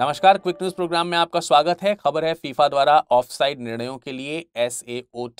नमस्कार quick news programme में आपका स्वागत है खबर है फीफा द्वारा ऑफसाइड निर्णयों के लिए एस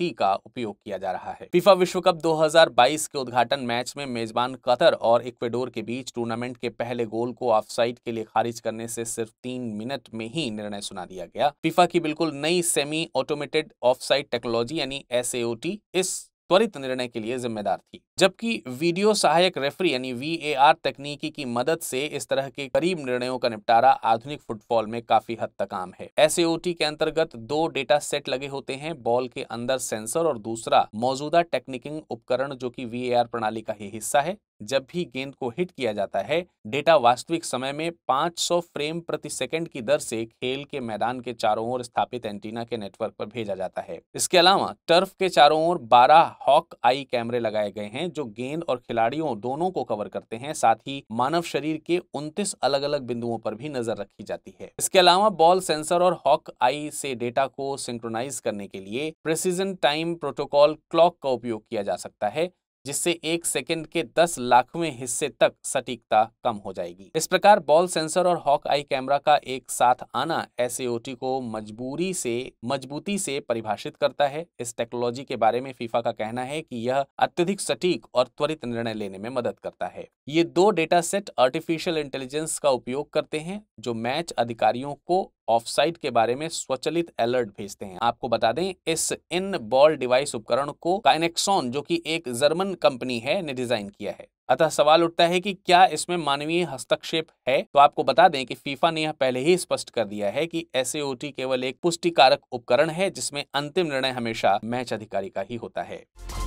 का उपयोग किया जा रहा है फीफा विश्व कप 2022 के उद्घाटन मैच में मेजबान कतर और इक्वेडोर के बीच टूर्नामेंट के पहले गोल को ऑफसाइड के लिए खारिज करने से सिर्फ तीन मिनट में ही निर्णय सुना दिया गया फीफा की बिल्कुल नई सेमी ऑटोमेटेड ऑफ टेक्नोलॉजी यानी एस इस त्वरित निर्णय के लिए जिम्मेदार थी जबकि वीडियो सहायक रेफरी यानी वी तकनीकी की मदद से इस तरह के करीब निर्णयों का निपटारा आधुनिक फुटबॉल में काफी हद तक आम है एस के अंतर्गत दो डेटा सेट लगे होते हैं बॉल के अंदर सेंसर और दूसरा मौजूदा टेक्निकिंग उपकरण जो की वी प्रणाली का ही हिस्सा है जब भी गेंद को हिट किया जाता है डेटा वास्तविक समय में 500 फ्रेम प्रति सेकंड की दर से खेल के मैदान के चारों ओर स्थापित एंटीना के नेटवर्क पर भेजा जाता है इसके अलावा टर्फ के चारों ओर 12 हॉक आई कैमरे लगाए गए हैं जो गेंद और खिलाड़ियों दोनों को कवर करते हैं साथ ही मानव शरीर के उन्तीस अलग अलग बिंदुओं पर भी नजर रखी जाती है इसके अलावा बॉल सेंसर और हॉक आई से डेटा को सिंक्रोनाइज करने के लिए प्रेसिजन टाइम प्रोटोकॉल क्लॉक का उपयोग किया जा सकता है जिससे एक सेकंड के दस लाखवें हिस्से तक सटीकता कम हो जाएगी इस प्रकार बॉल सेंसर और हॉक आई कैमरा का एक साथ आना एस को मजबूरी से मजबूती से परिभाषित करता है इस टेक्नोलॉजी के बारे में फीफा का कहना है कि यह अत्यधिक सटीक और त्वरित निर्णय लेने में मदद करता है ये दो डेटा सेट आर्टिफिशियल इंटेलिजेंस का उपयोग करते हैं जो मैच अधिकारियों को ऑफसाइट के बारे में स्वचलित अलर्ट भेजते हैं आपको बता दें इस इन बॉल डिवाइस उपकरण को काइनेक्सॉन जो कि एक जर्मन कंपनी है ने डिजाइन किया है अतः सवाल उठता है कि क्या इसमें मानवीय हस्तक्षेप है तो आपको बता दें कि फीफा ने यह पहले ही स्पष्ट कर दिया है कि एस केवल एक पुष्टिकारक उपकरण है जिसमें अंतिम निर्णय हमेशा मैच अधिकारी का ही होता है